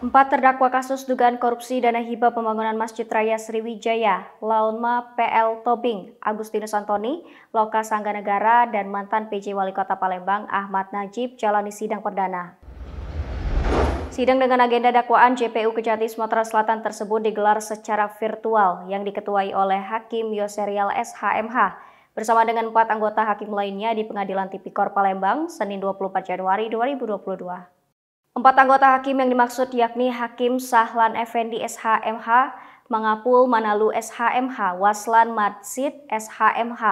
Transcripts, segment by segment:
Empat terdakwa kasus dugaan korupsi dana hibah pembangunan Masjid Raya Sriwijaya, Launma PL Tobing, Agustinus Antoni, Loka Negara, dan mantan PJ Wali Kota Palembang Ahmad Najib jalani sidang perdana. Sidang dengan agenda dakwaan JPU Kejati Sumatera Selatan tersebut digelar secara virtual yang diketuai oleh Hakim Yoserial SHMH bersama dengan empat anggota hakim lainnya di Pengadilan Tipikor Palembang, Senin 24 Januari 2022. Empat anggota hakim yang dimaksud yakni Hakim Sahlan Effendi SHMH, Mangapul Manalu SHMH, Waslan Matsid SHMH,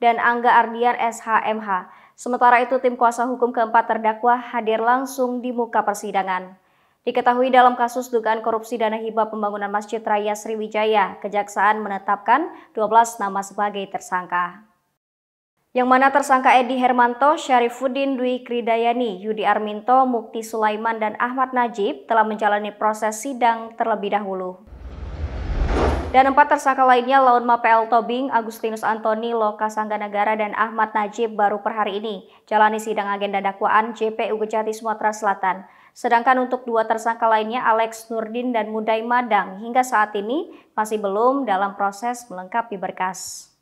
dan Angga Ardian SHMH. Sementara itu tim kuasa hukum keempat terdakwa hadir langsung di muka persidangan. Diketahui dalam kasus dugaan korupsi dana hibah pembangunan Masjid Raya Sriwijaya, Kejaksaan menetapkan 12 nama sebagai tersangka yang mana tersangka Edi Hermanto, Syarifuddin Dwi Kridayani, Yudi Arminto, Mukti Sulaiman, dan Ahmad Najib telah menjalani proses sidang terlebih dahulu. Dan empat tersangka lainnya, Laun Mapel Tobing, Agustinus Antoni, Loka Sangganagara, dan Ahmad Najib baru per hari ini jalani sidang agenda dakwaan JPU Kejati Sumatera Selatan. Sedangkan untuk dua tersangka lainnya, Alex Nurdin dan Mudai Madang, hingga saat ini masih belum dalam proses melengkapi berkas.